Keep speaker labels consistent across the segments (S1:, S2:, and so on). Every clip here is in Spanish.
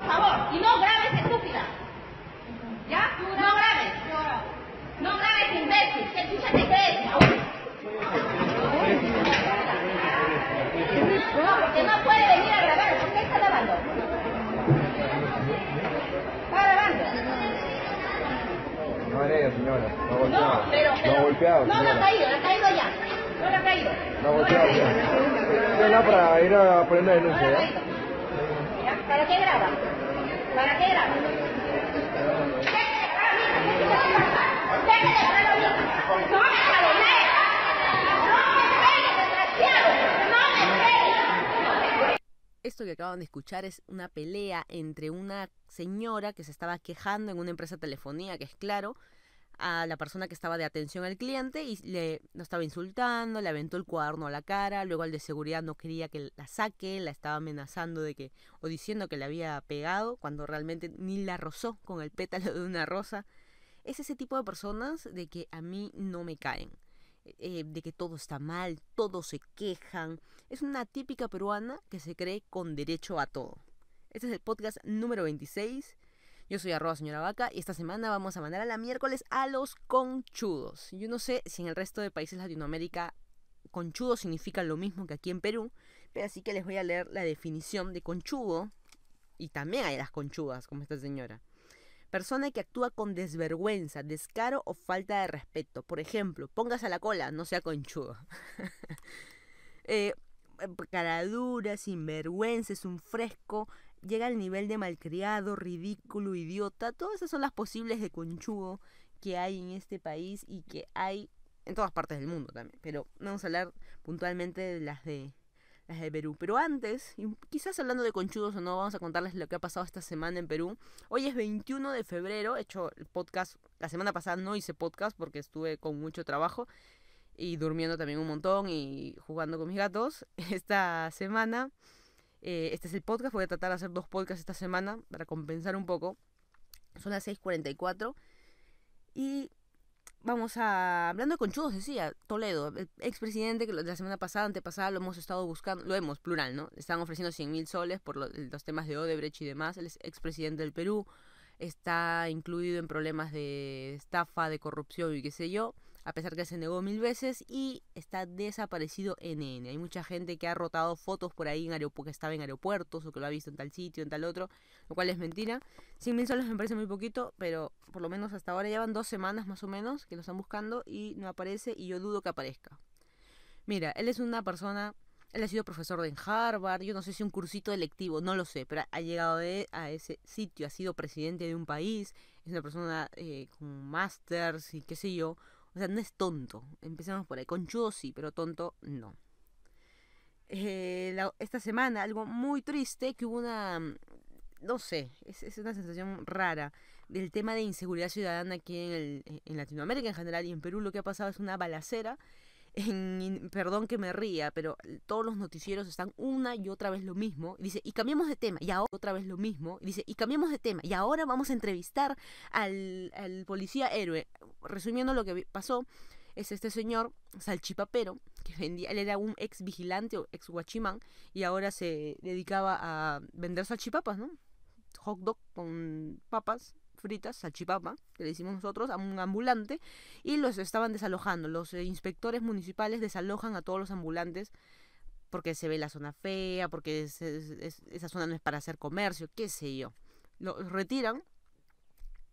S1: por favor. Y no grabes, estúpida. ¿Ya? No grabes. No grabes, imbécil. ¿Qué ya te crees, No, no puede venir a grabar. ¿Por qué está grabando? Está grabando. No No ha No, no ha golpeado. No, no ha caído. Ha caído ya. No ha caído. No ha golpeado. No, para ir a no, no ¿Para qué graba? ¿Para qué graba? Esto que acaban de escuchar es una pelea entre una señora que se estaba quejando en una empresa de telefonía, que es claro, a la persona que estaba de atención al cliente y le estaba insultando, le aventó el cuaderno a la cara, luego al de seguridad no quería que la saque, la estaba amenazando de que o diciendo que la había pegado cuando realmente ni la rozó con el pétalo de una rosa. Es ese tipo de personas de que a mí no me caen. Eh, de que todo está mal, todos se quejan. Es una típica peruana que se cree con derecho a todo. Este es el podcast número 26 yo soy arroba señora vaca y esta semana vamos a mandar a la miércoles a los conchudos. Yo no sé si en el resto de países de Latinoamérica conchudo significa lo mismo que aquí en Perú, pero así que les voy a leer la definición de conchudo. Y también hay las conchudas, como esta señora. Persona que actúa con desvergüenza, descaro o falta de respeto. Por ejemplo, póngase a la cola, no sea conchudo. eh, eh caradura, sinvergüenza, es un fresco, llega al nivel de malcriado, ridículo, idiota. Todas esas son las posibles de conchugo que hay en este país y que hay en todas partes del mundo también. Pero vamos a hablar puntualmente de las de las Perú. Pero antes, quizás hablando de conchudos o no, vamos a contarles lo que ha pasado esta semana en Perú. Hoy es 21 de febrero, he hecho el podcast, la semana pasada no hice podcast porque estuve con mucho trabajo y durmiendo también un montón y jugando con mis gatos. Esta semana eh, este es el podcast, voy a tratar de hacer dos podcasts esta semana para compensar un poco. Son las 6.44 y vamos a... Hablando de conchudos, decía Toledo, el expresidente que la semana pasada, antepasada, lo hemos estado buscando, lo hemos, plural, ¿no? Están ofreciendo 100.000 mil soles por los, temas de Odebrecht y demás. el expresidente del Perú, está incluido en problemas de estafa, de corrupción y qué sé yo a pesar que se negó mil veces y está desaparecido en N Hay mucha gente que ha rotado fotos por ahí en que estaba en aeropuertos o que lo ha visto en tal sitio, en tal otro, lo cual es mentira. 100 mil soles me parece muy poquito, pero por lo menos hasta ahora llevan dos semanas más o menos que lo están buscando y no aparece y yo dudo que aparezca. Mira, él es una persona, él ha sido profesor en Harvard, yo no sé si un cursito electivo, no lo sé, pero ha llegado a ese sitio, ha sido presidente de un país, es una persona eh, con másters y qué sé yo, o sea, no es tonto. Empecemos por ahí. Conchudo sí, pero tonto no. Eh, esta semana, algo muy triste, que hubo una... No sé, es, es una sensación rara del tema de inseguridad ciudadana aquí en, en Latinoamérica en general y en Perú lo que ha pasado es una balacera perdón que me ría, pero eh, todos los noticieros están una y otra vez lo mismo. dice, y cambiamos de tema, y ahora otra vez lo mismo. dice, y cambiamos de tema, y ahora vamos a entrevistar al, al policía héroe. Resumiendo lo que pasó, es este señor, Salchipapero, que vendía, él era un ex vigilante o ex guachimán, y ahora se dedicaba a vender salchipapas, ¿no? Hot dog con papas, fritas, salchipapa, que le hicimos nosotros, a un ambulante, y los estaban desalojando. Los eh, inspectores municipales desalojan a todos los ambulantes porque se ve la zona fea, porque esa zona no es para hacer comercio, qué sé yo. Los retiran,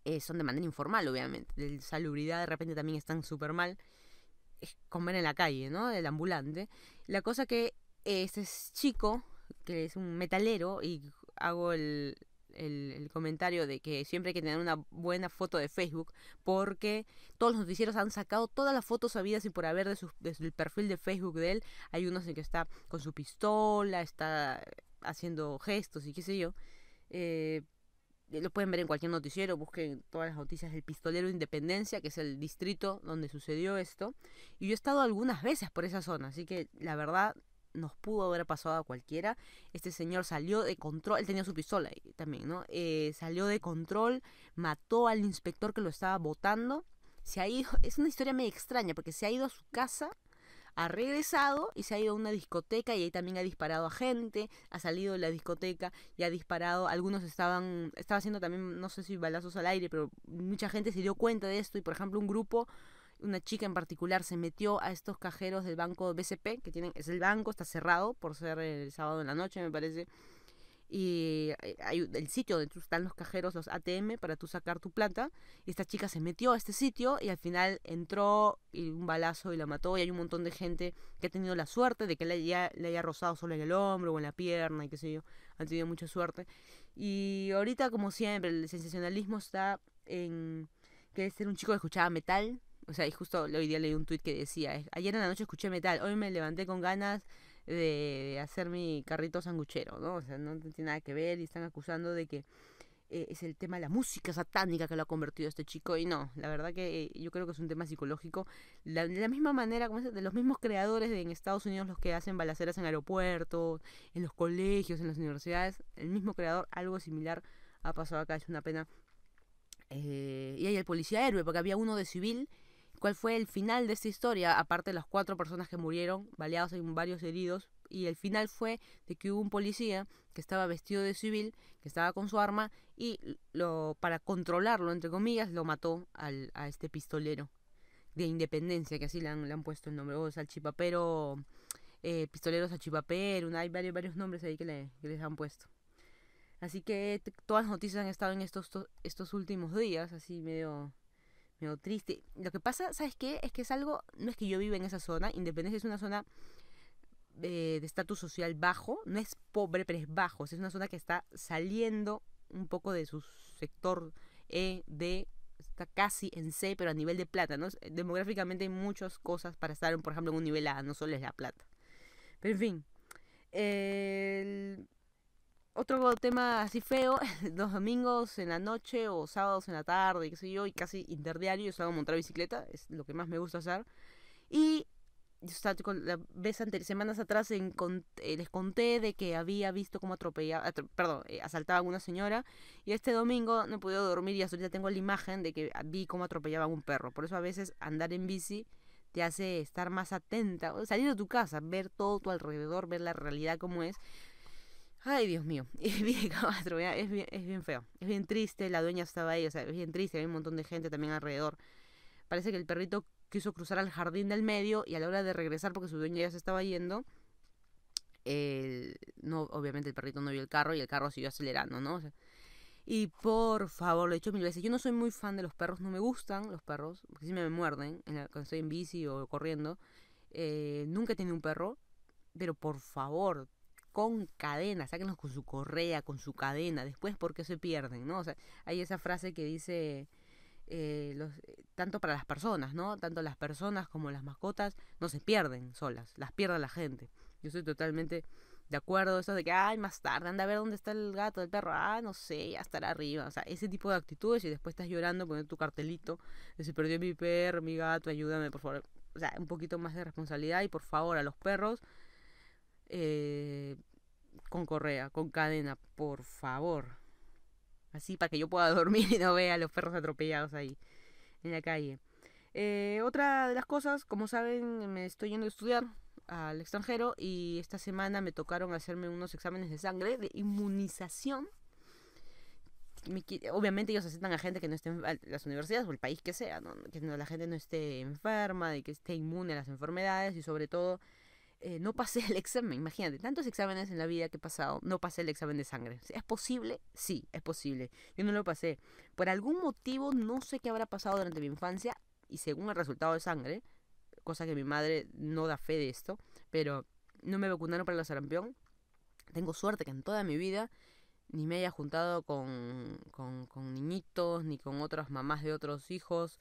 S1: eh, son de manera informal, obviamente. De salubridad de repente también están súper mal. Es comer en la calle, ¿no? El ambulante. La cosa que este chico, que es un metalero, y hago el, el, comentario de que siempre hay que tener una buena foto de Facebook porque todos los noticieros han sacado todas las fotos habidas y por haber de su, del perfil de Facebook de él. Hay unos en que está con su pistola, está haciendo gestos y qué sé yo. Eh, eh, lo pueden ver en cualquier noticiero, busquen todas las noticias del pistolero de Independencia, que es el distrito donde sucedió esto. Y yo he estado algunas veces por esa zona, así que la verdad nos pudo haber pasado a cualquiera. Este señor salió de control, él tenía su pistola ahí también, ¿no? Eh, salió de control, mató al inspector que lo estaba botando. Se ha ido, es una historia medio extraña porque se ha ido a su casa, ha regresado y se ha ido a una discoteca y ahí también ha disparado a gente, ha salido de la discoteca y ha disparado, algunos estaban, estaba haciendo también, no sé si balazos al aire, pero mucha gente se dio cuenta de esto y por ejemplo un grupo una chica en particular se metió a estos cajeros del banco BCP, que tienen, es el banco, está cerrado por ser el sábado en la noche, me parece. Y eh, hay el sitio donde están los cajeros, los ATM, para tú sacar tu plata. Y esta chica se metió a este sitio y al final entró y un balazo y la mató. Y hay un montón de gente que ha tenido la suerte de que le haya, le haya rozado solo en el hombro o en la pierna y qué sé yo. Han tenido mucha suerte. Y ahorita, como siempre, el sensacionalismo está en que es era un chico que escuchaba metal, o sea, y justo hoy día leí un tuit que decía, ayer en la noche escuché metal, hoy me levanté con ganas de hacer mi carrito sanguchero, ¿no? O sea, no tiene nada que ver y están acusando de que eh, es el tema de la música satánica que lo ha convertido este chico y no, la verdad que eh, yo creo que es un tema psicológico. de la misma manera, como de los mismos creadores en Estados Unidos, los que hacen balaceras en aeropuertos, en los colegios, en las universidades, el mismo creador, algo similar ha pasado acá, es una pena. Eh, y hay el policía héroe, porque había uno de civil cuál fue el final de esta historia, aparte de las cuatro personas que murieron, baleados y varios heridos, y el final fue de que hubo un policía que estaba vestido de civil, que estaba con su arma, y lo, para controlarlo, entre comillas, lo mató al, a este pistolero de Independencia, que así le han, puesto el nombre, o salchipapero, eh, pistolero salchipapero, hay varios, varios nombres ahí que, le, les han puesto. Así que todas las noticias han estado en estos, estos últimos días, así medio Meo triste. Lo que pasa, ¿sabes qué? Es que es algo, no es que yo viva en esa zona, Independencia es una zona eh, de estatus social bajo, no es pobre, pero es bajo, es una zona que está saliendo un poco de su sector E, D, está casi en C, pero a nivel de plata, ¿no? Eh, demográficamente hay muchas cosas para estar, por ejemplo, en un nivel A, no solo es la plata. Pero en fin, otro tema así feo, los domingos en la noche o sábados en la tarde, qué sé yo, y casi interdiario, yo salgo a montar bicicleta, es lo que más me gusta hacer. Y yo estaba con la vez ante, semanas atrás eh, les conté de que había visto cómo atropellaba, perdón, eh, asaltaba a una señora y este domingo no he podido dormir y hasta ahorita tengo la imagen de que vi cómo atropellaba a un perro. Por eso a veces andar en bici te hace estar más atenta, salir de tu casa, ver todo tu alrededor, ver la realidad como es Ay, Dios mío, es bien feo, es bien triste, la dueña estaba ahí, o sea, es bien triste, hay un montón de gente también alrededor. Parece que el perrito quiso cruzar al jardín del medio y a la hora de regresar, porque su dueña ya se estaba yendo, no, obviamente el perrito no vio el carro y el carro siguió acelerando, ¿no? y por favor, lo he hecho mil veces, yo no soy muy fan de los perros, no me gustan los perros, porque si me muerden cuando estoy en bici o corriendo. Eh, nunca he tenido un perro, pero por favor, con cadena, sáquenlos con su correa, con su cadena, después porque se pierden, ¿no? O sea, hay esa frase que dice, eh, los, eh, tanto para las personas, ¿no? Tanto las personas como las mascotas no se pierden solas, las pierde la gente. Yo estoy totalmente de acuerdo, eso de que, ay, más tarde, anda a ver dónde está el gato, el perro, ah, no sé, ya estará arriba. O sea, ese tipo de actitudes y después estás llorando, poniendo tu cartelito, se perdió mi perro, mi gato, ayúdame, por favor. O sea, un poquito más de responsabilidad y por favor a los perros eh, con correa, con cadena, por favor. Así para que yo pueda dormir y no vea a los perros atropellados ahí en la calle. Eh, otra de las cosas, como saben, me estoy yendo a estudiar al extranjero y esta semana me tocaron hacerme unos exámenes de sangre de inmunización. obviamente ellos aceptan a gente que no esté en las universidades o el país que sea, ¿no? que la gente no esté enferma, de que esté inmune a las enfermedades y sobre todo eh, no pasé el examen. Imagínate, tantos exámenes en la vida que he pasado, no pasé el examen de sangre. ¿Es posible? Sí, es posible. Yo no lo pasé. Por algún motivo, no sé qué habrá pasado durante mi infancia y según el resultado de sangre, cosa que mi madre no da fe de esto, pero no me vacunaron para la sarampión. Tengo suerte que en toda mi vida ni me haya juntado con, con niñitos, ni con otras mamás de otros hijos,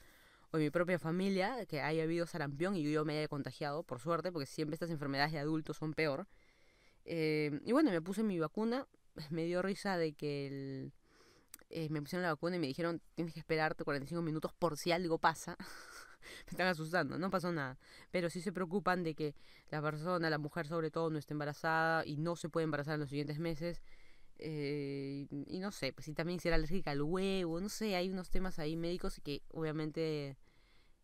S1: o en mi propia familia que haya habido sarampión y yo me haya contagiado, por suerte, porque siempre estas enfermedades de adultos son peor. Eh, y bueno, me puse mi vacuna, me dio risa de que eh, me pusieron la vacuna y me dijeron, tienes que esperarte 45 minutos por si algo pasa. me están asustando, no pasó nada. Pero sí se preocupan de que la persona, la mujer sobre todo, no esté embarazada y no se puede embarazar en los siguientes meses. Eh, y no sé, pues si también si alérgica al huevo, no sé, hay unos temas ahí médicos que obviamente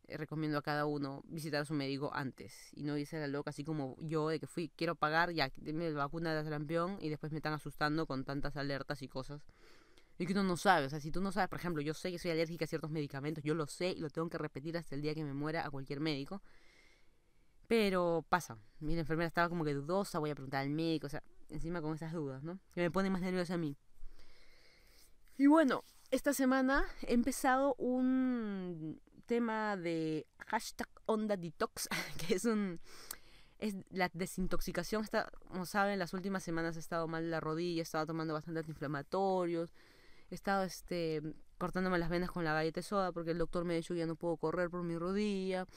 S1: eh, recomiendo a cada uno visitar a su médico antes y no irse a la loca así como yo de que fui, quiero pagar, ya, me la vacuna de trampión y después me están asustando con tantas alertas y cosas. Y que uno no sabe, o sea, si tú no sabes, por ejemplo, yo sé que soy alérgica a ciertos medicamentos, yo lo sé y lo tengo que repetir hasta el día que me muera a cualquier médico. Pero pasa, mi enfermera estaba como que dudosa, voy a preguntar al médico, o sea, encima con esas dudas, ¿no? Que me pone más nerviosa a mí. Y bueno, esta semana he empezado un tema de hashtag onda detox, que es un es la desintoxicación está, como saben, las últimas semanas he estado mal la rodilla, he estado tomando bastantes inflamatorios he estado este cortándome las venas con la galleta soda porque el doctor me ha dicho que ya no puedo correr por mi rodilla.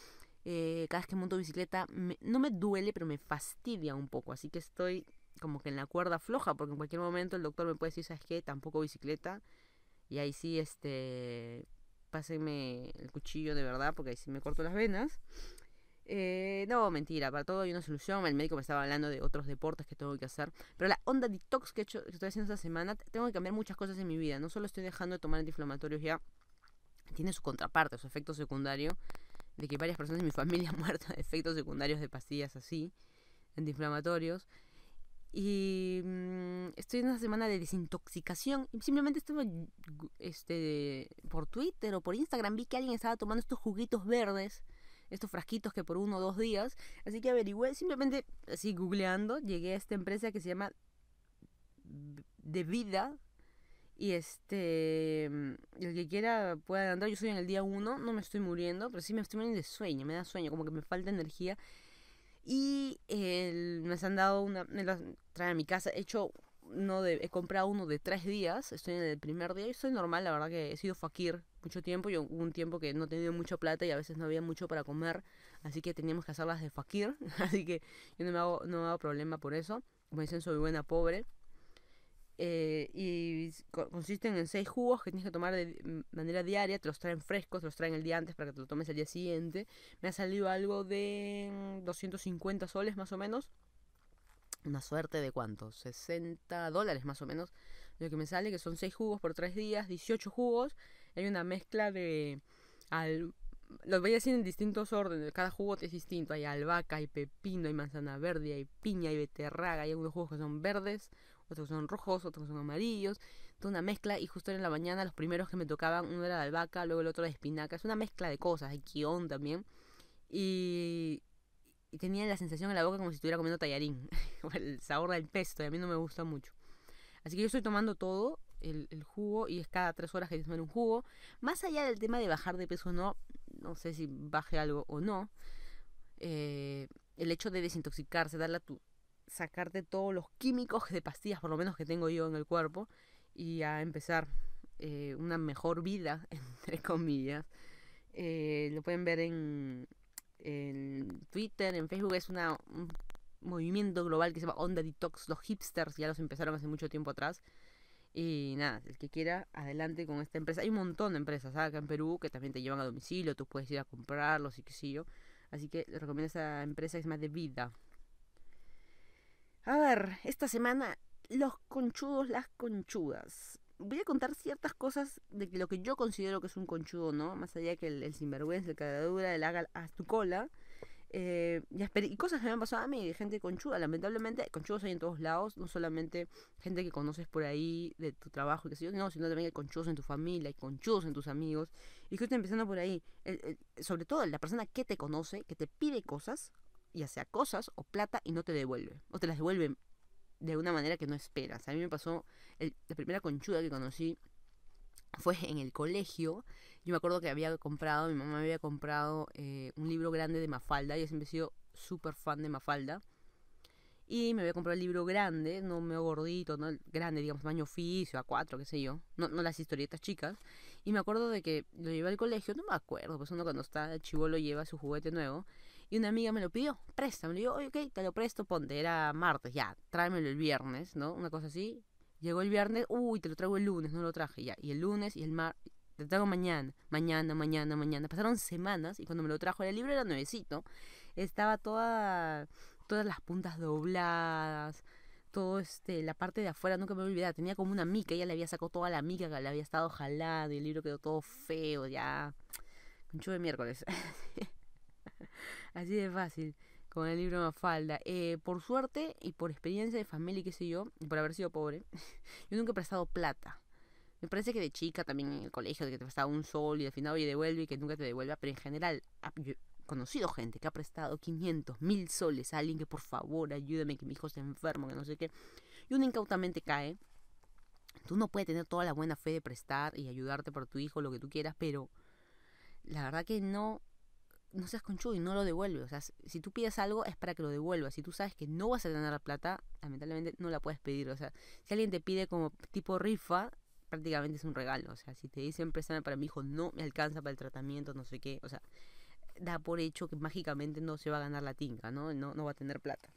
S1: Eh, cada vez que monto bicicleta, no me duele, pero me fastidia un poco. Así que estoy como que en la cuerda floja, porque en cualquier momento el doctor me puede decir, ¿sabes qué? Tampoco bicicleta. Y ahí sí, este, pásenme el cuchillo de verdad, porque ahí sí me corto las venas. Eh, no, mentira, para todo hay una solución. El médico me estaba hablando de otros deportes que tengo que hacer. Pero la onda detox que, he hecho, que estoy haciendo esta semana, tengo que cambiar muchas cosas en mi vida. No solo estoy dejando de tomar antiinflamatorios ya, tiene su contraparte, su efecto secundario, de que varias personas de mi familia han muerto de efectos secundarios de pastillas así, antiinflamatorios. Y mm, estoy en una semana de desintoxicación. Y simplemente estuve este, por Twitter o por Instagram. Vi que alguien estaba tomando estos juguitos verdes, estos frasquitos que por uno o dos días. Así que averigüé, simplemente así googleando, llegué a esta empresa que se llama De Vida. Y este, el que quiera pueda andar. Yo estoy en el día uno no me estoy muriendo, pero sí me estoy muriendo de sueño, me da sueño, como que me falta energía. Y eh, me han dado una. Me las traen a mi casa. He hecho no de. He comprado uno de tres días. Estoy en el primer día y soy normal. La verdad que he sido fakir mucho tiempo. Yo hubo un tiempo que no he tenido mucha plata y a veces no había mucho para comer. Así que teníamos que hacerlas de fakir. Así que yo no me hago, no me hago problema por eso. Como dicen, soy buena pobre. Eh, y consisten en seis jugos que tienes que tomar de manera diaria, te los traen frescos, te los traen el día antes para que te lo tomes el día siguiente. Me ha salido algo de 250 mm, soles más o menos. Una suerte de cuánto, 60 dólares más o menos. Lo que me sale, que son 6 jugos por 3 días, 18 jugos. Hay una mezcla de... los voy a decir en distintos órdenes, cada jugo es distinto. Hay albahaca, hay pepino, hay manzana verde, hay piña, hay beterraga, hay algunos jugos que son verdes, otros pues, son rojos, otros son amarillos, toda una mezcla y justo en la mañana los primeros que me tocaban, uno era de albahaca, luego el otro de espinaca, es una mezcla de cosas, hay quión también y, tenía la sensación en la boca como si estuviera comiendo tallarín, el sabor del pesto y a mí no me gusta mucho. Así que yo estoy tomando todo, el, jugo, y es cada tres horas que tomar un jugo. Más allá del tema de bajar de peso o no, no sé si baje algo o no, eh, el hecho de desintoxicarse, darle a tu, sacarte todos los químicos de pastillas, por lo menos que tengo yo en el cuerpo, y a empezar eh, una mejor vida, entre comillas. Eh, lo pueden ver en, en, Twitter, en Facebook, es un movimiento global que se llama Onda Detox, los hipsters ya los empezaron hace mucho tiempo atrás. Y nada, el que quiera, adelante con esta empresa. Hay un montón de empresas ¿ah? acá en Perú que también te llevan a domicilio, tú puedes ir a comprarlos y qué sé yo. Así que les recomiendo esa empresa que más De Vida. A ver, esta semana los conchudos, las conchudas. Voy a contar ciertas cosas de lo que yo considero que es un conchudo, ¿no? Más allá que el, sinvergüenza, el cadadura, el haga a tu cola. Eh, y, cosas que me han pasado a mí, gente conchuda, lamentablemente, conchudos hay en todos lados, no solamente gente que conoces por ahí, de tu trabajo, y que yo, no, sino también hay conchudos en tu familia, y conchudos en tus amigos, y que estoy empezando por ahí, sobre todo la persona que te conoce, que te pide cosas, ya sea cosas o plata y no te devuelve. O te las devuelve de una manera que no esperas. A mí me pasó, la primera conchuda que conocí fue en el colegio. Yo me acuerdo que había comprado, mi mamá había comprado eh, un libro grande de Mafalda. Yo siempre he sido súper fan de Mafalda. Y me había comprado el libro grande, no medio gordito, no grande, digamos, tamaño oficio, a cuatro qué sé yo. No, no las historietas chicas. Y me acuerdo de que lo llevé al colegio, no me acuerdo, pues uno cuando está lo lleva su juguete nuevo. Y una amiga me lo pidió, préstame. Le digo, ok, te lo presto, ponte. Era martes, ya, tráemelo el viernes, ¿no? Una cosa así. Llegó el viernes, uy, te lo traigo el lunes, no lo traje, ya. Y el lunes y el mar, te traigo mañana, mañana, mañana, mañana. Pasaron semanas y cuando me lo trajo el libro era nuevecito. Estaba toda, todas las puntas dobladas, todo este, la parte de afuera nunca me voy Tenía como una mica, ella le había sacado toda la mica que le había estado jalando y el libro quedó todo feo, ya. Un de miércoles. Así de fácil, con el libro Mafalda. Eh, por suerte y por experiencia de familia y qué sé yo, por haber sido pobre, yo nunca he prestado plata. Me parece que de chica también en el colegio, de que te prestaba un sol y al final oye devuelve y que nunca te devuelva, pero en general, ah, he conocido gente que ha prestado 500, 1000 soles a alguien que por favor ayúdame, que mi hijo se enfermo, que no sé qué, y uno incautamente cae. Tú no puedes tener toda la buena fe de prestar y ayudarte por tu hijo, lo que tú quieras, pero la verdad que no no seas conchudo y no lo devuelves. O sea, si tú pides algo es para que lo devuelvas. Si tú sabes que no vas a tener la plata, lamentablemente no la puedes pedir. O sea, si alguien te pide como tipo rifa, prácticamente es un regalo. O sea, si te dicen préstame para mi hijo, no me alcanza para el tratamiento, no sé qué. O sea, da por hecho que mágicamente no se va a ganar la tinca, ¿no? No, no va a tener plata.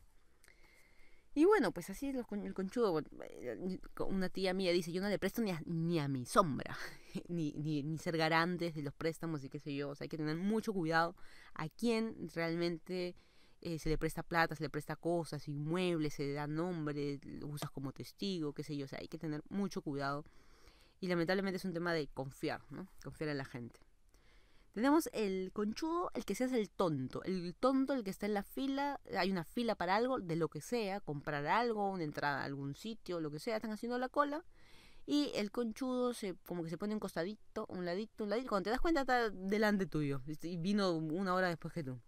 S1: Y bueno, pues así es el conchudo. Eh, una tía mía dice, yo no le presto ni a, mi sombra, ni, ser garantes de los préstamos y qué sé yo. O sea, hay que tener mucho cuidado a quién realmente eh, se le presta plata, se le presta cosas, inmuebles, se le da nombre, lo usas como testigo, qué sé yo. O sea, hay que tener mucho cuidado. Y lamentablemente es un tema de confiar, ¿no? Confiar en la gente. Tenemos el conchudo, el que se hace el tonto. El tonto, el que está en la fila, hay una fila para algo, de lo que sea, comprar algo, una entrada a algún sitio, lo que sea, están haciendo la cola. Y el conchudo se, como que se pone un costadito, un ladito, un ladito. Cuando te das cuenta está delante tuyo. Y vino una hora después que tú.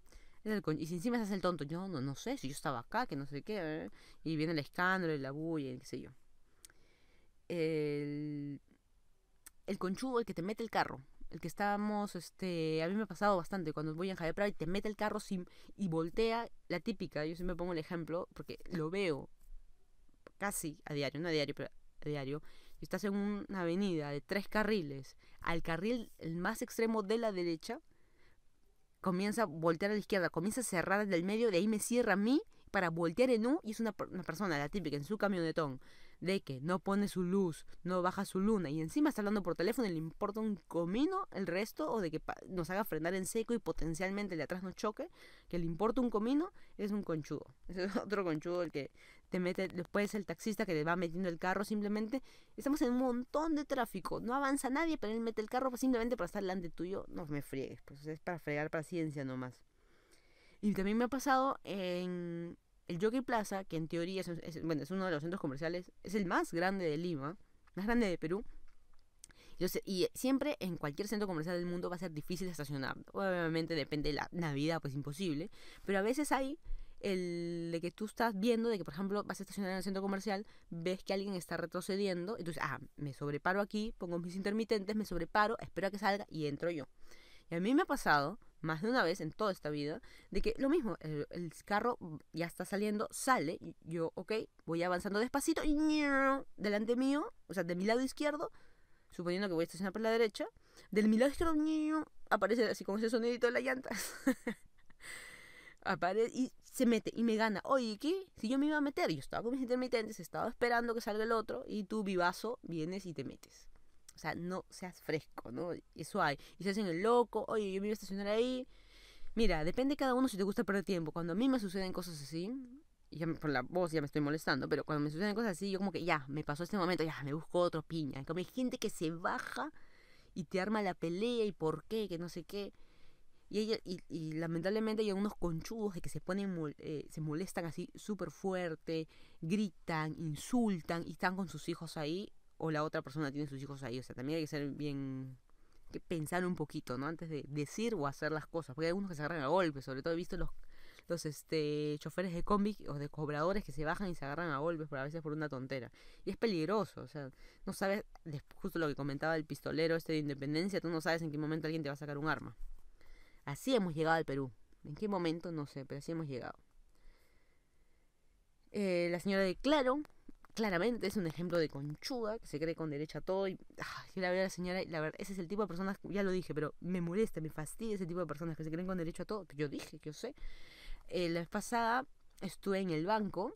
S1: Y si encima se hace el tonto, yo no, no sé, si yo estaba acá, que no sé qué. ¿eh? Y viene el escándalo, la bulla, qué sé yo. El, el conchudo, el que te mete el carro el que estábamos, este, a mí me ha pasado bastante cuando voy a Javier Prado y te mete el carro y voltea, la típica, yo siempre pongo el ejemplo, porque lo veo casi a diario, no a diario, pero a diario, y estás en una avenida de tres carriles, al carril el más extremo de la derecha, comienza a voltear a la izquierda, comienza a cerrar el medio, de ahí me cierra a mí para voltear en U, y es una, una persona, la típica, en su camionetón, de que no pone su luz, no baja su luna y encima está hablando por teléfono y le importa un comino el resto o de que nos haga frenar en seco y potencialmente el de atrás nos choque, que le importa un comino, es un conchudo. Es otro conchudo el que te mete, después el taxista que le va metiendo el carro simplemente. Estamos en un montón de tráfico, no avanza nadie, pero él mete el carro simplemente para estar delante tuyo. No me friegues, pues es para fregar paciencia nomás. Y también me ha pasado en el Jockey Plaza, que en teoría es, uno de los centros comerciales, es el más grande de Lima, más grande de Perú. Entonces, y siempre en cualquier centro comercial del mundo va a ser difícil estacionar. Obviamente depende de la Navidad, pues imposible. Pero a veces hay el de que tú estás viendo, de que por ejemplo vas a estacionar en el centro comercial, ves que alguien está retrocediendo, entonces, ah, me sobreparo aquí, pongo mis intermitentes, me sobreparo, espero a que salga y entro yo. Y a mí me ha pasado más de una vez en toda esta vida, de que lo mismo, el, carro ya está saliendo, sale, y yo, ok, voy avanzando despacito, y delante mío, o sea, de mi lado izquierdo, suponiendo que voy a estacionar por la derecha, del mi lado izquierdo, aparece así con ese sonidito de la llanta. aparece y se mete y me gana. Oye, ¿qué? Si yo me iba a meter, yo estaba con mis intermitentes, estaba esperando que salga el otro y tú, vivazo, vienes y te metes. O sea, no seas fresco, ¿no? Eso hay. Y se hacen el loco, oye, yo me iba a estacionar ahí. Mira, depende cada uno si te gusta perder tiempo. Cuando a mí me suceden cosas así, ya por la voz ya me estoy molestando, pero cuando me suceden cosas así, yo como que ya, me pasó este momento, ya, me busco otro piña. Como hay gente que se baja y te arma la pelea y por qué, que no sé qué. Y, ella, y, lamentablemente hay unos conchudos de que se ponen, eh, se molestan así súper fuerte, gritan, insultan y están con sus hijos ahí o la otra persona tiene sus hijos ahí. O sea, también hay que ser bien. Que pensar un poquito, ¿no? Antes de decir o hacer las cosas. Porque hay algunos que se agarran a golpes, sobre todo he visto los, los este, choferes de combi o de cobradores que se bajan y se agarran a golpes, por, a veces por una tontera. Y es peligroso, o sea, no sabes, justo lo que comentaba el pistolero este de Independencia, tú no sabes en qué momento alguien te va a sacar un arma. Así hemos llegado al Perú. ¿En qué momento? No sé, pero así hemos llegado. Eh, la señora de Claro claramente es un ejemplo de conchuda que se cree con derecho a todo. Y ah, la veo la señora, la verdad, ese es el tipo de personas, ya lo dije, pero me molesta, me fastidia ese tipo de personas que se creen con derecho a todo. Yo dije, que yo sé. Eh, la vez pasada estuve en el banco.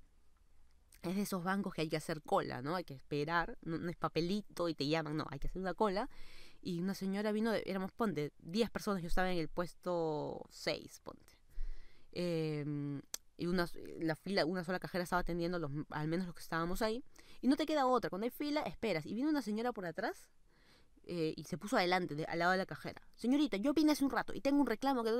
S1: Es de esos bancos que hay que hacer cola, ¿no? Hay que esperar, no, es papelito y te llaman, no, hay que hacer una cola. Y una señora vino, éramos, ponte, 10 personas, yo estaba en el puesto 6, ponte. Eh, y una, eh, la fila, una sola cajera estaba atendiendo los, al menos los que estábamos ahí, y no te queda otra, cuando hay fila esperas, y viene una señora por atrás eh, y se puso adelante, al lado de la cajera. Señorita, yo vine hace un rato y tengo un reclamo que...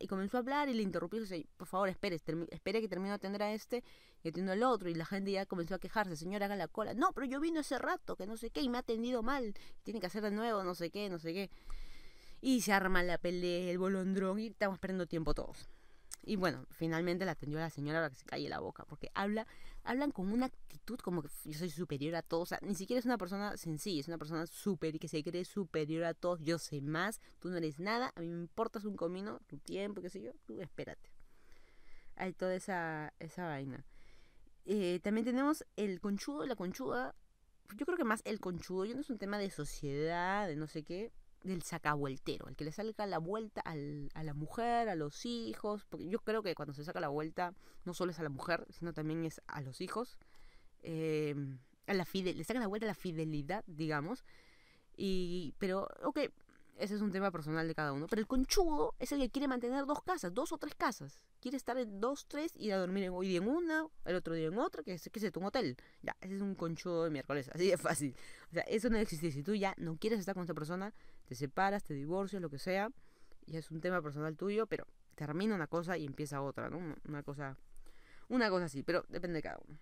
S1: Y comenzó a hablar y le interrumpí, y por favor, espere, espere que termine de atender a este y atiendo al otro, y la gente ya comenzó a quejarse, señora, haga la cola. No, pero yo vine hace rato, que no sé qué, y me ha atendido mal, tiene que hacer de nuevo, no sé qué, no sé qué. Y se arma la pelea, el bolondrón, y estamos perdiendo tiempo todos. Y bueno, finalmente la atendió la señora para que se calle la boca, porque habla, hablan con una actitud como que yo soy superior a todos. O sea, ni siquiera es una persona sencilla, es una persona súper y que se cree superior a todos. Yo sé más, tú no eres nada, a mí me importas un comino, tu tiempo, qué sé yo, tú espérate. Hay toda esa, esa vaina. Eh, también tenemos el conchudo, la conchuda. Yo creo que más el conchudo, yo no es un tema de sociedad, de no sé qué del sacavueltero, el que le salga la vuelta a la mujer, a los hijos, porque yo creo que cuando se saca la vuelta no solo es a la mujer, sino también es a los hijos, eh, a la le saca la vuelta a la fidelidad, digamos, y, pero, ok, ese es un tema personal de cada uno, pero el conchudo es el que quiere mantener dos casas, dos o tres casas, quiere estar en dos, tres, ir a dormir hoy día en una, el otro día en otra, que, que se un hotel. Ya, ese es un conchudo de miércoles, así de fácil. O sea, eso no existe. Si tú ya no quieres estar con esa persona, te separas, te divorcias, lo que sea, y es un tema personal tuyo, pero termina una cosa y empieza otra, ¿no? Una cosa, una cosa así, pero depende de cada uno.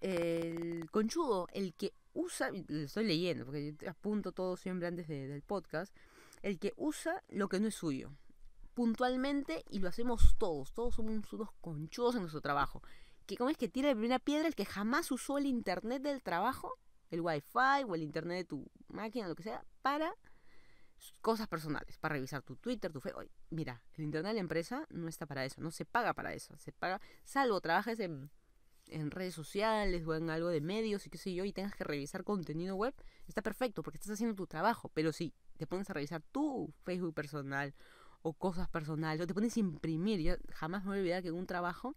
S1: El conchudo, el que usa, lo estoy leyendo, porque yo apunto todo siempre antes del podcast, el que usa lo que no es suyo puntualmente y lo hacemos todos. Todos somos unos conchudos en nuestro trabajo. Que como es que tira de primera piedra el que jamás usó el internet del trabajo, el wifi o el internet de tu máquina, lo que sea, para cosas personales, para revisar tu Twitter, tu Facebook. Mira, el internet de la empresa no está para eso, no se paga para eso. Se paga, salvo trabajes en, redes sociales o en algo de medios y qué sé yo, y tengas que revisar contenido web, está perfecto porque estás haciendo tu trabajo. Pero si te pones a revisar tu Facebook personal o cosas personales, o te pones a imprimir. Yo jamás me voy a olvidar que en un trabajo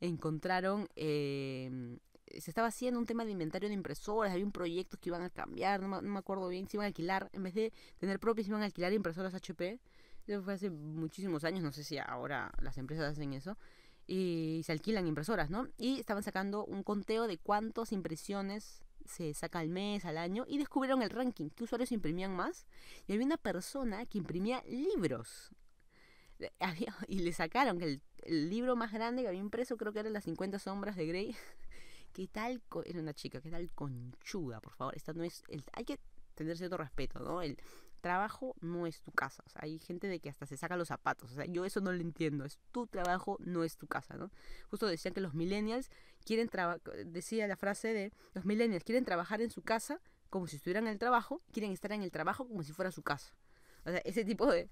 S1: encontraron, em, se estaba haciendo un tema de inventario de impresoras, había un proyecto que iban a cambiar, no, me acuerdo bien, si iban a alquilar, en vez de tener propias, iban a alquilar impresoras HP. Eso fue hace muchísimos años, no sé si ahora las empresas hacen eso y se alquilan impresoras, ¿no? Y estaban sacando un conteo de cuántas impresiones se saca al mes, al año, y descubrieron el ranking, qué usuarios imprimían más. Y había una persona que imprimía libros. y le sacaron el, libro más grande que había impreso creo que era Las 50 sombras de Grey. que tal? Era una chica, que tal conchuda? Por favor, esta no es... hay que tener cierto respeto, ¿no? El trabajo no es tu casa. hay gente de que hasta se saca los zapatos. O yo eso no lo entiendo. Es tu trabajo, no es tu casa, ¿no? Justo decían que los millennials quieren decía la frase de, los millennials quieren trabajar en su casa como si estuvieran en el trabajo, quieren estar en el trabajo como si fuera su casa. O sea, ese tipo de,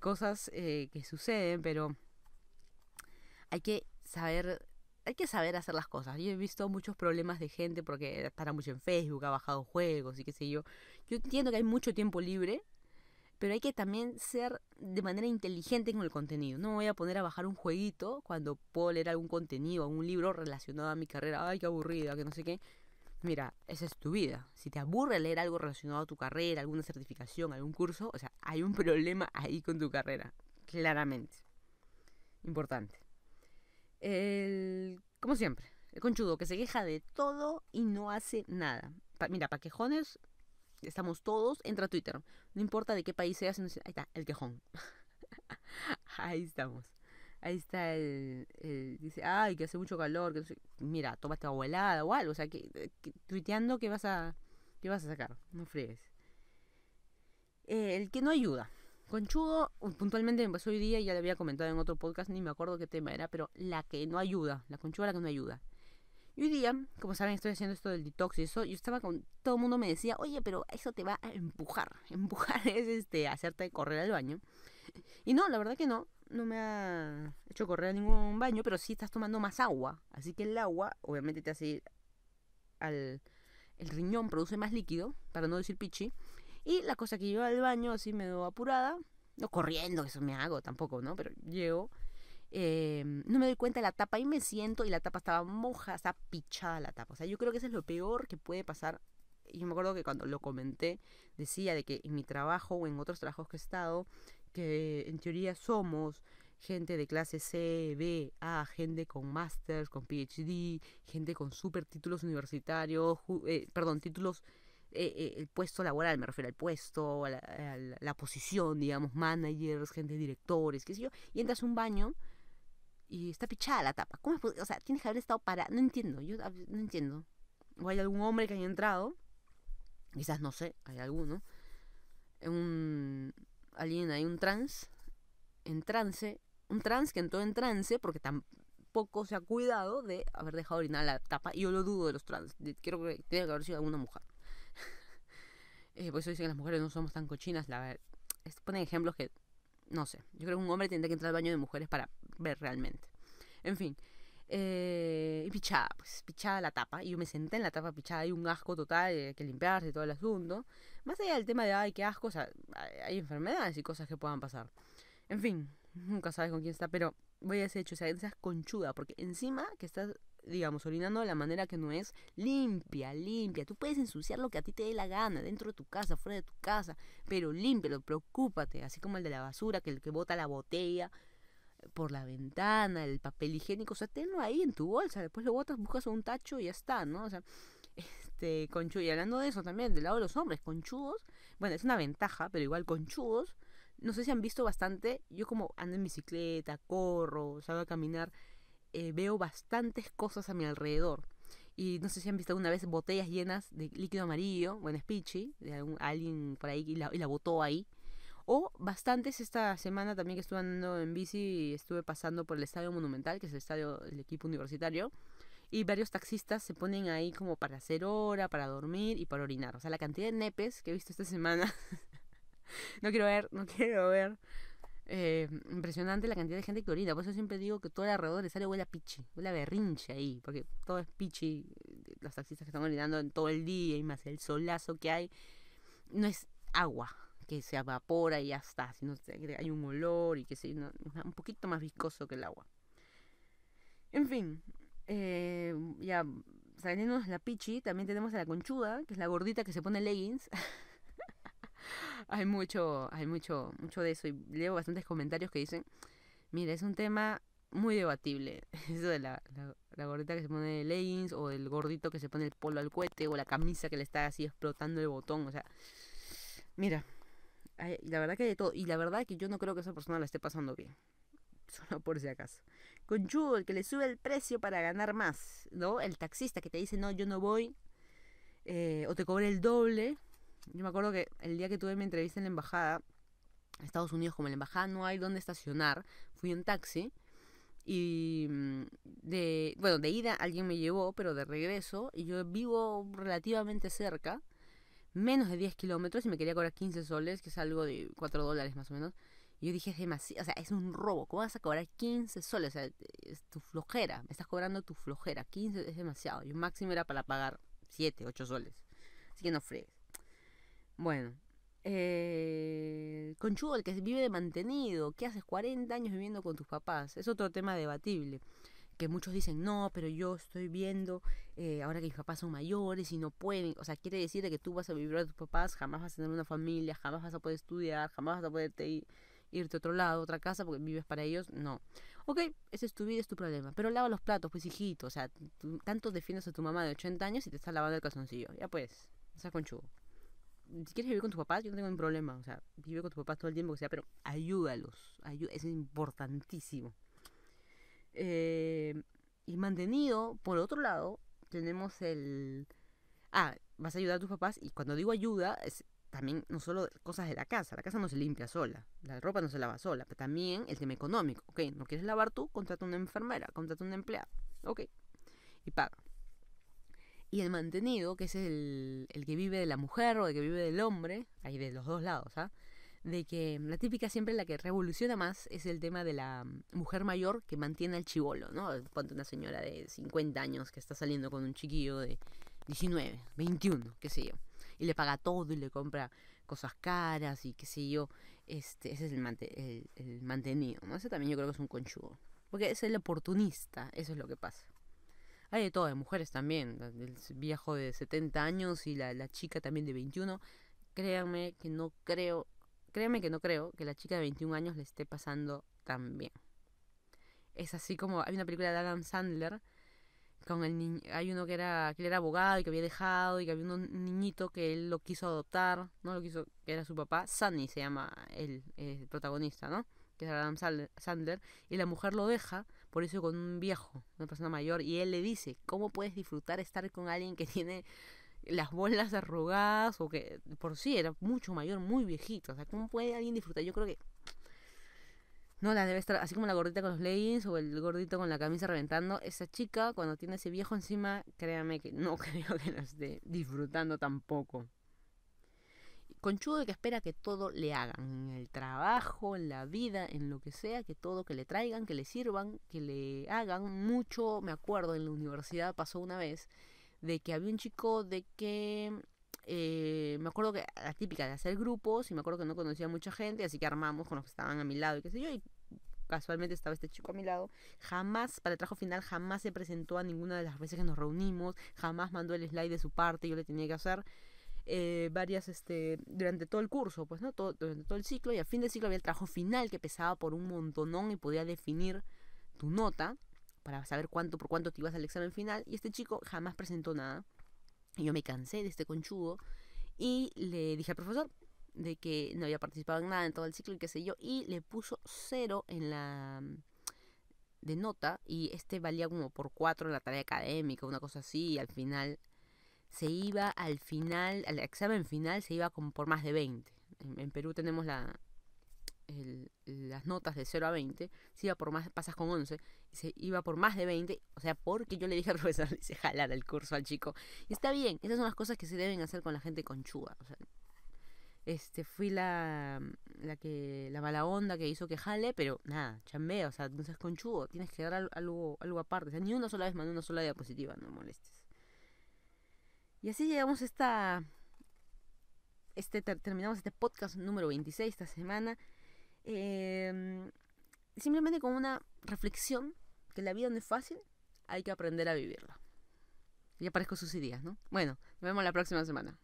S1: cosas eh, que suceden, pero hay que saber hay que saber hacer las cosas. Yo he visto muchos problemas de gente porque estará mucho en Facebook, ha bajado juegos y qué sé yo. Yo entiendo que hay mucho tiempo libre, pero hay que también ser de manera inteligente con el contenido. No me voy a poner a bajar un jueguito cuando puedo leer algún contenido, algún libro relacionado a mi carrera. Ay, qué aburrida, que no sé qué mira, esa es tu vida. Si te aburre leer algo relacionado a tu carrera, alguna certificación, algún curso, o sea, hay un problema ahí con tu carrera, claramente. Importante. como siempre, el conchudo que se queja de todo y no hace nada. mira, para quejones estamos todos, entra Twitter. No importa de qué país seas, ahí está, el quejón. ahí estamos ahí está el, dice, ay, que hace mucho calor, que mira, toma esta abuelada o algo, o sea, que, eh, tuiteando que vas a que vas a sacar, no friegues. Eh, el que no ayuda. Conchudo, uh, puntualmente me pasó hoy día, ya le había comentado en otro podcast, ni me acuerdo qué tema era, pero la que no ayuda, la conchuda la que no ayuda. Y hoy día, como saben, estoy haciendo esto del detox y eso, yo estaba con, todo el mundo me decía, oye, pero eso te va a empujar, empujar es este, hacerte correr al baño. Y no, la verdad que no, no me ha hecho correr a ningún baño, pero sí estás tomando más agua. Así que el agua, obviamente, te hace ir al. El riñón produce más líquido, para no decir pichi. Y la cosa que yo al baño, así me doy apurada, no corriendo, eso me hago tampoco, ¿no? Pero llego, em, no me doy cuenta de la tapa y me siento y la tapa estaba moja, estaba pichada la tapa. O sea, yo creo que eso es lo peor que puede pasar. yo me acuerdo que cuando lo comenté, decía de que en mi trabajo o en otros trabajos que he estado, que en teoría somos gente de clase C, B, A, gente con masters, con PhD, gente con super títulos universitarios, eh, perdón, títulos, eh, eh, el puesto laboral, me refiero al puesto, a la, posición, digamos, managers, gente directores, qué sé yo, y entras a un baño y está pichada la tapa. ¿Cómo es O sea, tienes que haber estado para... No entiendo, yo no entiendo. O hay algún hombre que haya entrado, quizás no sé, hay alguno, un alguien ahí, un trans, en trance, un trans que entró en trance porque tampoco se ha cuidado de haber dejado orinar la tapa. Y yo lo dudo de los trans, quiero que tiene que haber sido alguna mujer. eh, por eso dicen que las mujeres no somos tan cochinas, la verdad. Ponen ejemplos que, no sé, yo creo que un hombre tendría que entrar al baño de mujeres para ver realmente. En fin, eh, y pichada, pues pichada la tapa. Y yo me senté en la tapa pichada, Y un asco total, eh, que limpiarse todo el asunto. Más allá del tema de, ay, qué asco, o sea, hay enfermedades y cosas que puedan pasar. En fin, nunca sabes con quién está, pero voy a ser hecho, o sea, conchuda, porque encima que estás, digamos, orinando de la manera que no es, limpia, limpia. Tú puedes ensuciar lo que a ti te dé la gana, dentro de tu casa, fuera de tu casa, pero límpialo, preocúpate, así como el de la basura, que el que bota la botella por la ventana, el papel higiénico, o sea, tenlo ahí en tu bolsa, después lo botas, buscas un tacho y ya está, ¿no? O sea, este, y hablando de eso también, del lado de los hombres, conchudos, bueno, es una ventaja, pero igual conchudos, no sé si han visto bastante, yo como ando en bicicleta, corro, salgo a caminar, eh, veo bastantes cosas a mi alrededor. Y no sé si han visto alguna vez botellas llenas de líquido amarillo, bueno, es pichi, de alguien por ahí y la, y la botó ahí. O bastantes esta semana también que estuve andando en bici, estuve pasando por el Estadio Monumental, que es el estadio del equipo universitario y varios taxistas se ponen ahí como para hacer hora, para dormir y para orinar. O sea, la cantidad de nepes que he visto esta semana. no quiero ver, no quiero ver. Eh, impresionante la cantidad de gente que orina. Por eso siempre digo que todo alrededor del estadio huele a pichi, huele a berrinche ahí, porque todo es pichi. Eh, los taxistas que están orinando en todo el día y más el solazo que hay. No es agua, que se evapora y ya está, sino hay un olor y que se un poquito más viscoso que el agua. En fin, eh, Ya saliendo de la pichi, también tenemos a la conchuda, que es la gordita que se pone leggings. hay mucho, hay mucho, mucho de eso y leo bastantes comentarios que dicen, mira, es un tema muy debatible, eso de la, la, gordita que se pone leggings o el gordito que se pone el polo al cohete o la camisa que le está así explotando el botón, o sea, mira, la verdad que hay de todo. Y la verdad que yo no creo que esa persona la esté pasando bien. Solo por si acaso. Conchudo, el que le sube el precio para ganar más, ¿no? El taxista que te dice, no, yo no voy. Eh, o te cobré el doble. Yo me acuerdo que el día que tuve mi entrevista en la embajada, Estados Unidos, como en la embajada no hay dónde estacionar, fui en taxi. Y mm, de, bueno, de ida alguien me llevó, pero de regreso, y yo vivo relativamente cerca menos de 10 kilómetros y me quería cobrar 15 soles, que es algo de 4 dólares más o menos. Y yo dije, es demasiado, o sea, es un robo, ¿cómo vas a cobrar 15 soles? O sea, es tu flojera, me estás cobrando tu flojera, 15 es demasiado. Y un máximo era para pagar 7, 8 soles. Así que no fregues. Bueno, eh, conchudo, el que vive de mantenido, ¿qué haces 40 años viviendo con tus papás? Es otro tema debatible que muchos dicen, no, pero yo estoy viendo eh, ahora que mis papás son mayores y no pueden. O sea, quiere decir que tú vas a vivir Con tus papás, jamás vas a tener una familia, jamás vas a poder estudiar, jamás vas a poder ir, irte a otro lado, a otra casa, porque vives para ellos. No. Ok, ese es tu vida, es tu problema. Pero lava los platos, pues hijito. O sea, tantos tanto defiendes a tu mamá de 80 años y te está lavando el calzoncillo. Ya pues, o sea, conchudo. Si quieres vivir con tus papás, yo no tengo ningún problema. O sea, vive con tus papás todo el tiempo que sea, pero ayúdalos. es importantísimo. Eh, y mantenido, por otro lado, tenemos el... Ah, vas a ayudar a tus papás y cuando digo ayuda, es también no solo cosas de la casa, la casa no se limpia sola, la ropa no se lava sola, pero también el tema económico, ok, no quieres lavar tú, contrata una enfermera, contrata un empleado, ok, y paga. Y el mantenido, que es el, que vive de la mujer o el que vive del hombre, ahí de los dos lados, ¿ah? de que la típica siempre la que revoluciona más es el tema de la mm, mujer mayor que mantiene al chivolo, ¿no? Cuando una señora de 50 años que está saliendo con un chiquillo de 19, 21, qué sé yo. Y le paga todo y le compra cosas caras y qué sé yo. Este, ese es el, el, mantenido, ¿no? Ese también yo creo que es un conchugo. Porque es el oportunista, eso es lo que pasa. Hay de todo, de mujeres también. El viejo de 70 años y la, la chica también de 21. Créanme que no creo créeme que no creo que la chica de 21 años le esté pasando tan bien. Es así como hay una película de Adam Sandler con el niño, hay uno que era que era abogado y que había dejado y que había un niñito que él lo quiso adoptar, no lo quiso que era su papá, Sunny se llama el, el protagonista, ¿no? Que es Adam Sandler y la mujer lo deja por eso con un viejo, una persona mayor y él le dice, "¿Cómo puedes disfrutar estar con alguien que tiene las bolas arrugadas o que por sí era mucho mayor, muy viejito. O sea, ¿cómo puede alguien disfrutar? Yo creo que no la debe estar, así como la gordita con los leggings o el gordito con la camisa reventando. Esa chica, cuando tiene ese viejo encima, créame que no creo que lo esté disfrutando tampoco. Conchudo de que espera que todo le hagan, en el trabajo, en la vida, en lo que sea, que todo, que le traigan, que le sirvan, que le hagan mucho. Me acuerdo en la universidad pasó una vez de que había un chico de que eh, me acuerdo que la típica de hacer grupos y me acuerdo que no conocía mucha gente, así que armamos con los que estaban a mi lado y qué sé yo, y casualmente estaba este chico a mi lado, jamás, para el trabajo final, jamás se presentó a ninguna de las veces que nos reunimos, jamás mandó el slide de su parte, yo le tenía que hacer eh, varias, este, durante todo el curso, pues no, todo, durante todo el ciclo, y al fin del ciclo había el trabajo final que pesaba por un montonón y podía definir tu nota para saber cuánto por cuánto te ibas al examen final. Y este chico jamás presentó nada. Y yo me cansé de este conchudo. Y le dije al profesor de que no había participado en nada en todo el ciclo y qué sé yo. Y le puso cero en la mm, de nota. Y este valía como por cuatro en la tarea académica, una cosa así. Y al final se iba al final, al examen final, se iba como por más de 20. en Perú tenemos la, las notas de 0 a 20, si iba por más, pasas con 11, se iba por más de 20, o sea, porque yo le dije al profesor, le hice jalar el curso al chico. Y está bien, esas son las cosas que se deben hacer con la gente conchuda. O sea, este, fui la, que, la mala onda que hizo que jale, pero nada, chambea, o sea, no seas conchudo, tienes que dar algo, algo aparte. ni una sola vez mandé una sola diapositiva, no molestes. Y así llegamos a esta... Este, terminamos este podcast número 26 esta semana. Em, simplemente como una reflexión que la vida no es fácil, hay que aprender a vivirla. Ya aparezco sus ideas, ¿no? Bueno, nos vemos la próxima semana.